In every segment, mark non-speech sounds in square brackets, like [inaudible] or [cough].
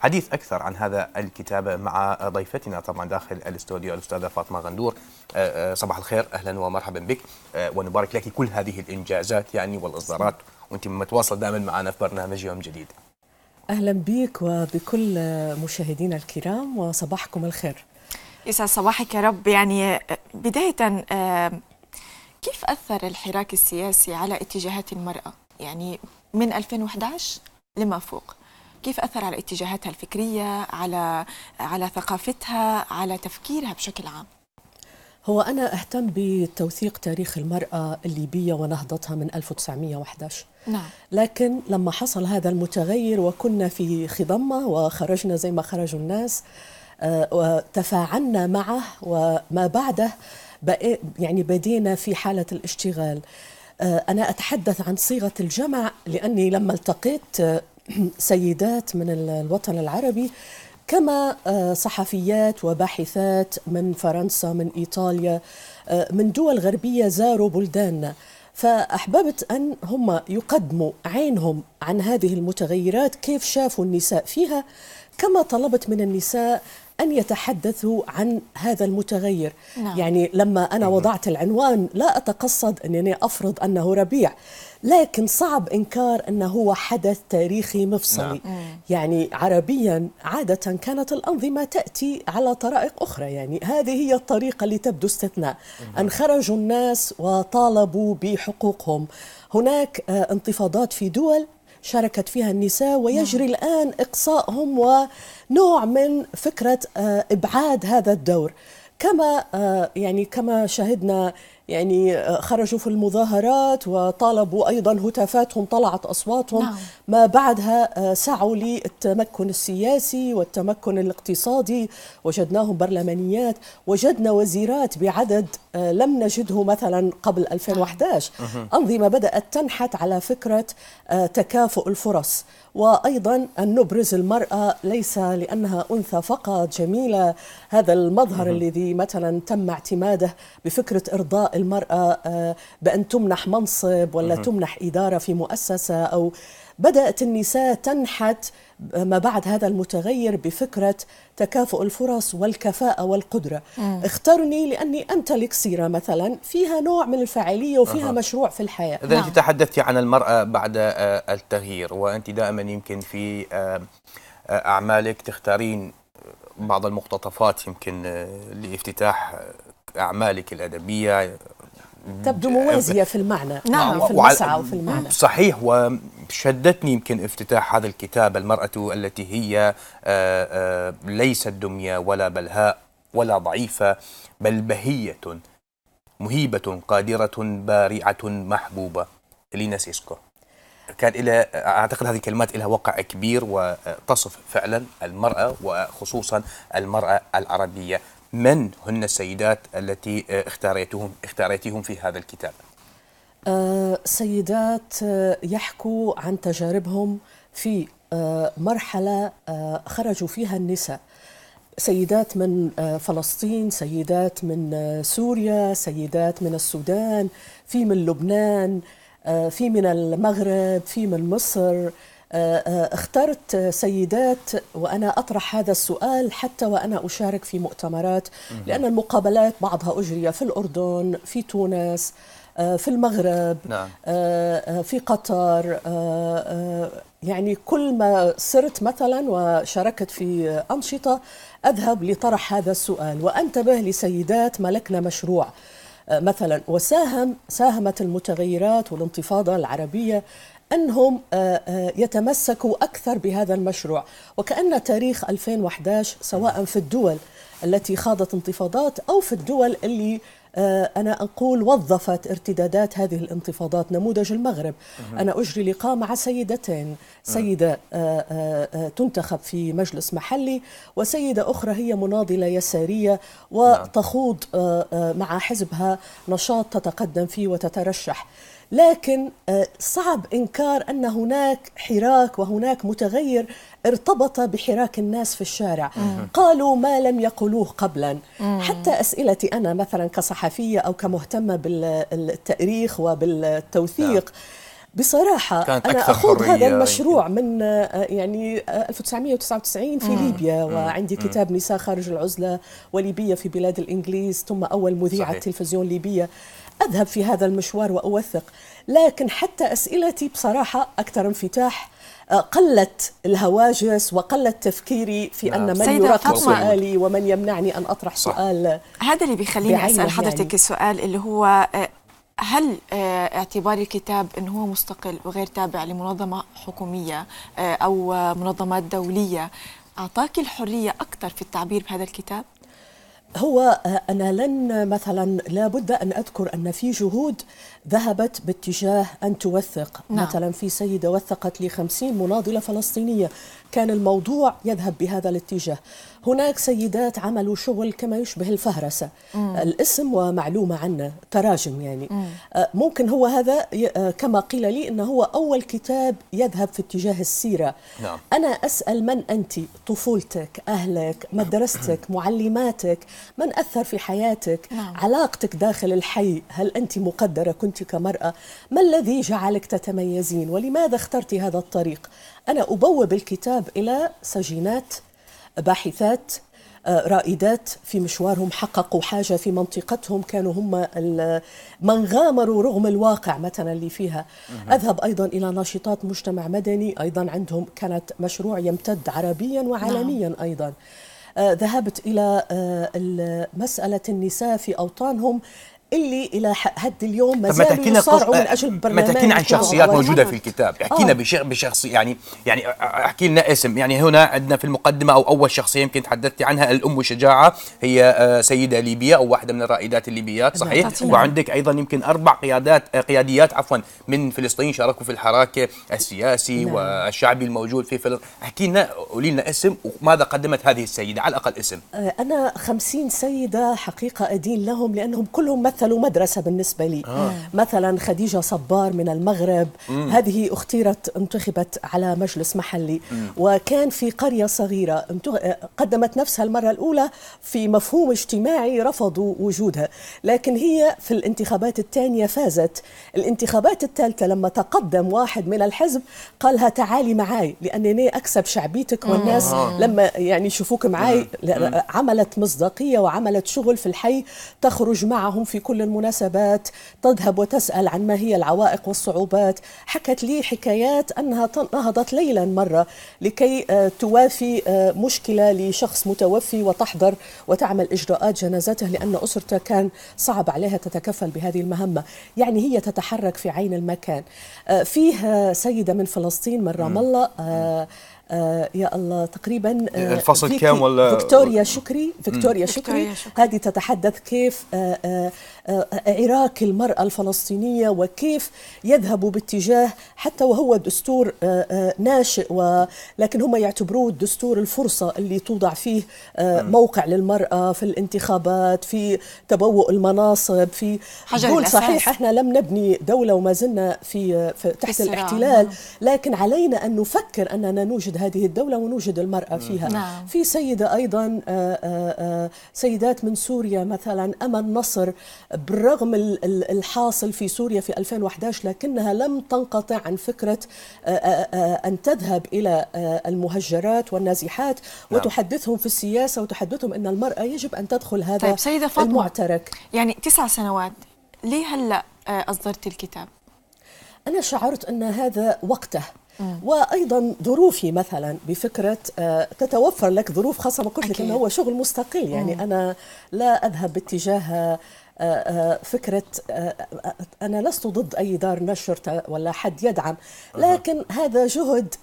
حديث أكثر عن هذا الكتاب مع ضيفتنا طبعا داخل الاستوديو الأستاذة فاطمة غندور آه، آه، صباح الخير أهلا ومرحبا بك آه، ونبارك لك كل هذه الإنجازات يعني والإصدارات وأنت متواصل دائما معنا في برنامج يوم جديد أهلا بك وبكل مشاهدينا الكرام وصباحكم الخير يسعد صباحك يا رب يعني بداية كيف أثر الحراك السياسي على اتجاهات المرأة يعني من 2011 لما فوق كيف أثر على اتجاهاتها الفكرية على على ثقافتها على تفكيرها بشكل عام هو أنا أهتم بتوثيق تاريخ المرأة الليبية ونهضتها من 1911 نعم. لكن لما حصل هذا المتغير وكنا في خضمة وخرجنا زي ما خرجوا الناس آه، وتفاعلنا معه وما بعده يعني بدينا في حالة الاشتغال آه، أنا أتحدث عن صيغة الجمع لأني لما التقيت آه، [clears throat] سيدات من الوطن العربي كما آه، صحفيات وباحثات من فرنسا من ايطاليا آه، من دول غربيه زاروا بلداننا فأحببت أن هم يقدموا عينهم عن هذه المتغيرات كيف شافوا النساء فيها كما طلبت من النساء أن يتحدثوا عن هذا المتغير نعم. يعني لما أنا وضعت العنوان لا أتقصد أنني أفرض أنه ربيع لكن صعب إنكار أنه هو حدث تاريخي مفصلي نعم. يعني عربيا عادة كانت الأنظمة تأتي على طرائق أخرى يعني هذه هي الطريقة اللي تبدو استثناء أن خرجوا الناس وطالبوا بحقوقهم هناك آه، انتفاضات في دول شاركت فيها النساء ويجري نعم. الآن إقصائهم ونوع من فكرة آه، إبعاد هذا الدور كما آه، يعني كما شاهدنا يعني آه، خرجوا في المظاهرات وطالبوا أيضا هتافاتهم طلعت أصواتهم نعم. ما بعدها آه، سعوا للتمكن السياسي والتمكن الاقتصادي وجدناهم برلمانيات وجدنا وزيرات بعدد آه، لم نجده مثلا قبل 2011 نعم. أنظمة بدأت تنحت على فكرة تكافؤ الفرص وأيضا أن نبرز المرأة ليس لأنها أنثى فقط جميلة هذا المظهر الذي مثلا تم اعتماده بفكرة إرضاء المرأة آه، بأن تمنح منصب ولا تمنح إدارة في مؤسسة أو بدأت النساء تنحت ما بعد هذا المتغير بفكرة تكافؤ الفرص والكفاءة والقدرة مم. اخترني لأني أمتلك سيرة مثلا فيها نوع من الفاعلية وفيها أه. مشروع في الحياة إذا نعم. أنت تحدثت عن المرأة بعد آه، التغيير وأنت دائما يمكن في آه، أعمالك تختارين بعض المقتطفات يمكن لافتتاح أعمالك الأدبية تبدو موازية في المعنى نعم في المسعى وفي المعنى صحيح وشدتني يمكن افتتاح هذا الكتاب المرأة التي هي آه، آه، ليست دمية ولا بلهاء ولا ضعيفة بل بهية مهيبة قادرة بارعة محبوبة لينا سيسكو كان إلى أعتقد هذه الكلمات لها وقع كبير وتصف فعلا المرأة وخصوصا المرأة العربية من هن السيدات التي آه، اختاريتهم اختاريتهم في هذا الكتاب؟ آه، سيدات آه، يحكوا عن تجاربهم في مرحلة خرجوا فيها النساء سيدات من فلسطين سيدات من سوريا سيدات من السودان في من لبنان في من المغرب في من مصر اخترت سيدات وانا اطرح هذا السؤال حتى وانا اشارك في مؤتمرات لان المقابلات بعضها اجري في الاردن في تونس آه، في المغرب نعم. آه، آه، في قطر يعني كل ما صرت مثلا وشاركت في انشطه اذهب لطرح هذا السؤال وانتبه لسيدات ملكنا مشروع مثلا وساهم ساهمت المتغيرات والانتفاضة العربية أنهم آه، آه، يتمسكوا أكثر بهذا المشروع وكأن تاريخ 2011 سواء في الدول التي خاضت انتفاضات أو في الدول اللي آه، أنا أقول وظفت ارتدادات هذه الانتفاضات نموذج المغرب أنا أجري لقاء مع سيدتين سيدة آه، آه، تنتخب في مجلس محلي وسيدة أخرى هي مناضلة يسارية نعم. وتخوض مع حزبها نشاط تتقدم فيه وتترشح لكن آه، صعب انكار ان هناك حراك وهناك متغير ارتبط بحراك الناس في الشارع قالوا ما لم يقولوه قبلا حتى اسئلتي انا مثلا كصحفيه او كمهتمه بالتاريخ وبالتوثيق نعم. بصراحة كانت أنا أخوض هذا المشروع يمكن. من آه، يعني 1999 آه، في مم. ليبيا وعندي مم. كتاب نساء خارج العزلة وليبية في بلاد الإنجليز ثم أول مذيعة صحيح. تلفزيون ليبية أذهب في هذا المشوار وأوثق لكن حتى أسئلتي بصراحة أكثر انفتاح آه، قلت الهواجس وقلت تفكيري في نعم. ان من يراقب سؤالي ومن يمنعني ان اطرح صح. سؤال هذا اللي بيخليني اسال يعني. حضرتك يعني. السؤال اللي هو آه، هل آه، اعتبار الكتاب انه هو مستقل وغير تابع لمنظمه حكوميه او منظمات دوليه اعطاك الحريه اكثر في التعبير بهذا الكتاب؟ هو آه، أنا لن مثلا لا بد أن أذكر أن في جهود ذهبت باتجاه أن توثق نعم. مثلا في سيدة وثقت لخمسين مناضلة فلسطينية كان الموضوع يذهب بهذا الاتجاه هناك سيدات عملوا شغل كما يشبه الفهرسة مم. الاسم ومعلومة عنه تراجم يعني مم. آه، ممكن هو هذا آه، كما قيل لي أنه هو أول كتاب يذهب في اتجاه السيرة نعم. أنا أسأل من أنت طفولتك أهلك مدرستك [clears throat] معلماتك من أثر في حياتك نعم. علاقتك داخل الحي هل أنت مقدرة كنت كنت كمرأة ما الذي جعلك تتميزين ولماذا اخترت هذا الطريق أنا أبوب الكتاب إلى سجينات باحثات آه، رائدات في مشوارهم حققوا حاجة في منطقتهم كانوا هم من غامروا رغم الواقع مثلا اللي فيها أذهب أيضا إلى ناشطات مجتمع مدني أيضا عندهم كانت مشروع يمتد عربيا وعالميا نعم. أيضا آه، ذهبت إلى آه، مسألة النساء في أوطانهم اللي الى حد اليوم ما زالوا يصارعوا من آه، اجل برنامج ما تحكينا عن شخصيات موجوده في الكتاب احكينا آه. بشخص يعني يعني آه، آه، احكي لنا اسم يعني هنا عندنا في المقدمه او اول شخصيه يمكن تحدثتي عنها الام شجاعه هي سيده ليبيه او واحده من الرائدات الليبيات صحيح وعندك ايضا يمكن اربع قيادات قياديات عفوا من فلسطين شاركوا في الحراك السياسي نعم. والشعبي الموجود في فلسطين احكي لنا قولي لنا اسم وماذا قدمت هذه السيده على الاقل اسم انا خمسين سيده حقيقه ادين لهم لانهم كلهم مثل مثلوا مدرسة بالنسبة لي آه. آه. مثلا خديجة صبار من المغرب مم. هذه اختيرت انتخبت على مجلس محلي مم. وكان في قرية صغيرة قدمت نفسها المرة الأولى في مفهوم اجتماعي رفضوا وجودها لكن هي في الانتخابات الثانية فازت الانتخابات الثالثة لما تقدم واحد من الحزب قالها تعالي معي لأنني أكسب شعبيتك والناس مم. آه. لما يعني يشوفوك معي عملت مصداقية وعملت شغل في الحي تخرج معهم في كل المناسبات تذهب وتسأل عن ما هي العوائق والصعوبات حكت لي حكايات أنها نهضت ليلا مرة لكي آه، توافي آه، مشكلة لشخص متوفي وتحضر وتعمل إجراءات جنازته لأن أسرته كان صعب عليها تتكفل بهذه المهمة يعني هي تتحرك في عين المكان آه، فيه سيدة من فلسطين من رام الله آه، يا الله تقريبا آه، الفصل كام ولا فيكتوريا شكري فيكتوريا شكري, شكري هذه تتحدث كيف آه، عراك المرأة الفلسطينية وكيف يذهب باتجاه حتى وهو دستور ناشئ ولكن هم يعتبروه دستور الفرصة اللي توضع فيه موقع للمرأة في الانتخابات في تبوء المناصب في حجر صحيح احنا لم نبني دولة وما زلنا في, تحت الاحتلال نعم. لكن علينا أن نفكر أننا نوجد هذه الدولة ونوجد المرأة فيها نعم. في سيدة أيضا آه، آه، آه، سيدات من سوريا مثلا أمل نصر بالرغم الحاصل في سوريا في 2011 لكنها لم تنقطع عن فكرة أن تذهب إلى المهجرات والنازحات نعم. وتحدثهم في السياسة وتحدثهم أن المرأة يجب أن تدخل هذا طيب سيدة فاطمة المعترك يعني تسع سنوات ليه هلأ أصدرت الكتاب؟ أنا شعرت أن هذا وقته آه. وايضا ظروفي مثلا بفكره آه، تتوفر لك ظروف خاصه ما قلت لك انه هو شغل مستقل يعني آه. انا لا اذهب باتجاه آه، آه، فكره آه، انا لست ضد اي دار نشر ولا حد يدعم لكن هذا جهد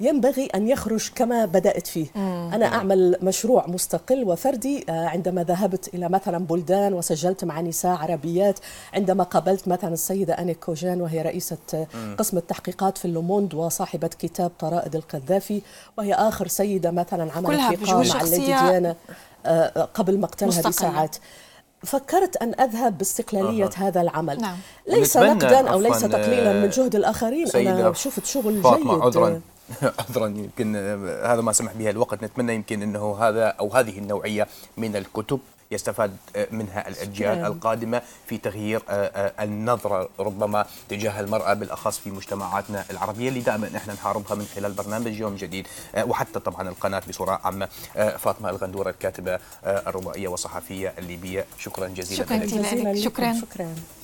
ينبغي ان يخرج كما بدات فيه انا اعمل مشروع مستقل وفردي عندما ذهبت الى مثلا بلدان وسجلت مع نساء عربيات عندما قابلت مثلا السيده اني كوجان وهي رئيسه قسم التحقيقات في اللوموند وصاحبه كتاب طرائد القذافي وهي اخر سيده مثلا عملت في قام على ديانا قبل مقتلها بساعات فكرت أن أذهب باستقلالية أه. هذا العمل نعم. ليس نقدا أو ليس تقليلا من جهد الآخرين أنا شفت شغل فاطمة جيد عذرا [laughs] عذرا يمكن آه، هذا ما سمح به الوقت نتمنى يمكن أنه هذا أو هذه النوعية من الكتب يستفاد آه، منها الأجيال القادمة في تغيير آه، آه، النظرة ربما تجاه المرأة بالأخص في مجتمعاتنا العربية اللي دائما احنا نحاربها من خلال برنامج يوم جديد وحتى طبعا القناة بصورة عامة فاطمة الغندورة الكاتبة الروائية والصحفية الليبية شكرا جزيلا شكرا شكرا, شكرا, شكرا.